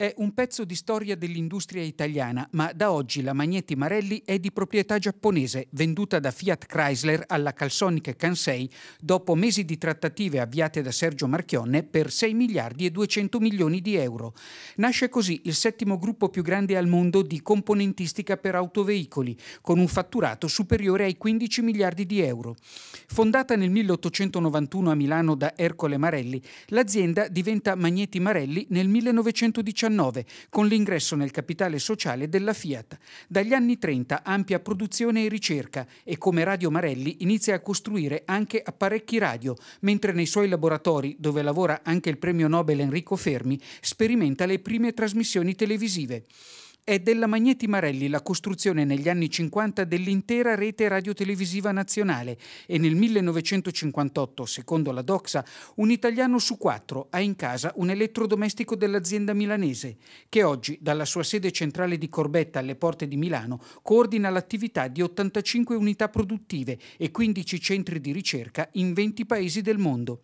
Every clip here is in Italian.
È un pezzo di storia dell'industria italiana, ma da oggi la Magneti Marelli è di proprietà giapponese, venduta da Fiat Chrysler alla Calsonic Kansei dopo mesi di trattative avviate da Sergio Marchionne per 6 miliardi e 200 milioni di euro. Nasce così il settimo gruppo più grande al mondo di componentistica per autoveicoli, con un fatturato superiore ai 15 miliardi di euro. Fondata nel 1891 a Milano da Ercole Marelli, l'azienda diventa Magneti Marelli nel 1919 19 con l'ingresso nel capitale sociale della Fiat. Dagli anni 30 ampia produzione e ricerca e come Radio Marelli inizia a costruire anche apparecchi radio, mentre nei suoi laboratori, dove lavora anche il premio Nobel Enrico Fermi, sperimenta le prime trasmissioni televisive. È della Magneti Marelli la costruzione negli anni 50 dell'intera rete radiotelevisiva nazionale e nel 1958, secondo la Doxa, un italiano su quattro ha in casa un elettrodomestico dell'azienda milanese, che oggi, dalla sua sede centrale di Corbetta alle porte di Milano, coordina l'attività di 85 unità produttive e 15 centri di ricerca in 20 paesi del mondo.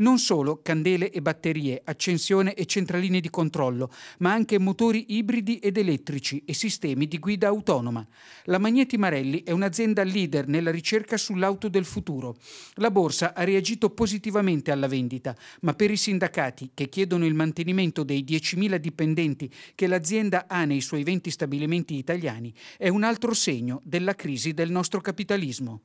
Non solo candele e batterie, accensione e centraline di controllo, ma anche motori ibridi ed elettrici e sistemi di guida autonoma. La Magneti Marelli è un'azienda leader nella ricerca sull'auto del futuro. La borsa ha reagito positivamente alla vendita, ma per i sindacati che chiedono il mantenimento dei 10.000 dipendenti che l'azienda ha nei suoi 20 stabilimenti italiani, è un altro segno della crisi del nostro capitalismo.